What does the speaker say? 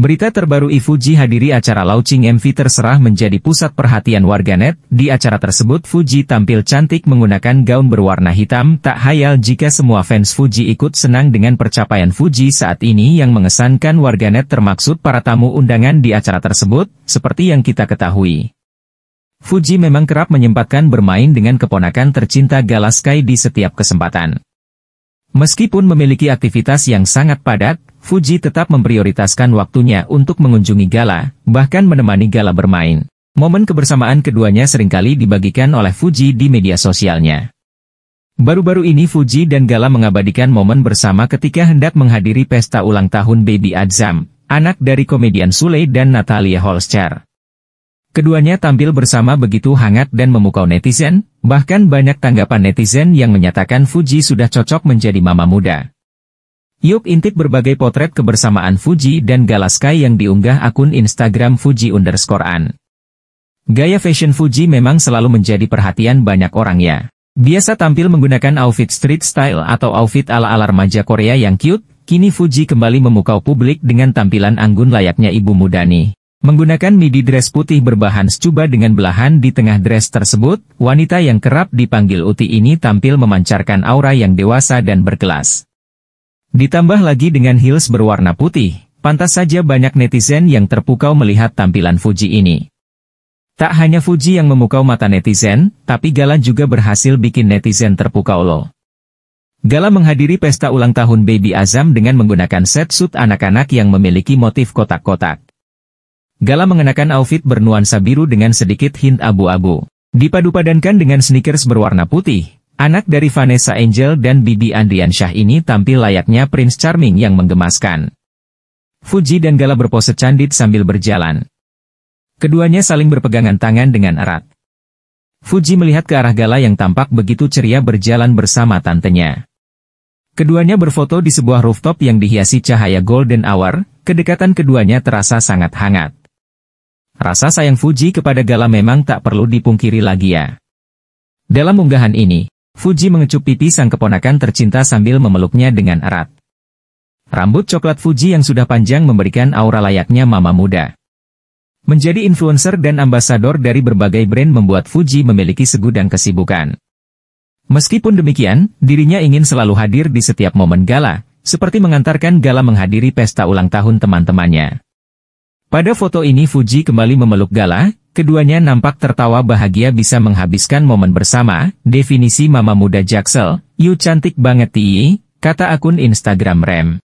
Berita terbaru Ifuji hadiri acara launching MV terserah menjadi pusat perhatian warganet. Di acara tersebut Fuji tampil cantik menggunakan gaun berwarna hitam. Tak hayal jika semua fans Fuji ikut senang dengan percapaian Fuji saat ini yang mengesankan warganet termaksud para tamu undangan di acara tersebut, seperti yang kita ketahui. Fuji memang kerap menyempatkan bermain dengan keponakan tercinta Galaskai di setiap kesempatan. Meskipun memiliki aktivitas yang sangat padat, Fuji tetap memprioritaskan waktunya untuk mengunjungi Gala, bahkan menemani Gala bermain. Momen kebersamaan keduanya seringkali dibagikan oleh Fuji di media sosialnya. Baru-baru ini Fuji dan Gala mengabadikan momen bersama ketika hendak menghadiri pesta ulang tahun Baby Adzam, anak dari komedian Sule dan Natalia Holscher. Keduanya tampil bersama begitu hangat dan memukau netizen, bahkan banyak tanggapan netizen yang menyatakan Fuji sudah cocok menjadi mama muda. Yuk intip berbagai potret kebersamaan Fuji dan Galaskai yang diunggah akun Instagram Fuji underscore an. Gaya fashion Fuji memang selalu menjadi perhatian banyak orang ya. Biasa tampil menggunakan outfit street style atau outfit ala-ala remaja Korea yang cute, kini Fuji kembali memukau publik dengan tampilan anggun layaknya ibu muda nih. Menggunakan midi dress putih berbahan scuba dengan belahan di tengah dress tersebut, wanita yang kerap dipanggil Uti ini tampil memancarkan aura yang dewasa dan berkelas. Ditambah lagi dengan heels berwarna putih, pantas saja banyak netizen yang terpukau melihat tampilan Fuji ini. Tak hanya Fuji yang memukau mata netizen, tapi Gala juga berhasil bikin netizen terpukau loh. Gala menghadiri pesta ulang tahun Baby Azam dengan menggunakan set suit anak-anak yang memiliki motif kotak-kotak. Gala mengenakan outfit bernuansa biru dengan sedikit hint abu-abu. Dipadu padankan dengan sneakers berwarna putih, Anak dari Vanessa Angel dan Bibi Andriansyah ini tampil layaknya Prince Charming yang menggemaskan. Fuji dan Gala berpose candid sambil berjalan. Keduanya saling berpegangan tangan dengan erat. Fuji melihat ke arah Gala yang tampak begitu ceria berjalan bersama tantenya. Keduanya berfoto di sebuah rooftop yang dihiasi cahaya golden hour, kedekatan keduanya terasa sangat hangat. Rasa sayang Fuji kepada Gala memang tak perlu dipungkiri lagi ya. Dalam unggahan ini, Fuji mengecup pipi sang keponakan tercinta sambil memeluknya dengan erat. Rambut coklat Fuji yang sudah panjang memberikan aura layaknya mama muda. Menjadi influencer dan ambasador dari berbagai brand membuat Fuji memiliki segudang kesibukan. Meskipun demikian, dirinya ingin selalu hadir di setiap momen gala, seperti mengantarkan gala menghadiri pesta ulang tahun teman-temannya. Pada foto ini Fuji kembali memeluk Gala, Keduanya nampak tertawa bahagia bisa menghabiskan momen bersama, definisi mama muda Jaksel, you cantik banget ti, kata akun Instagram Rem.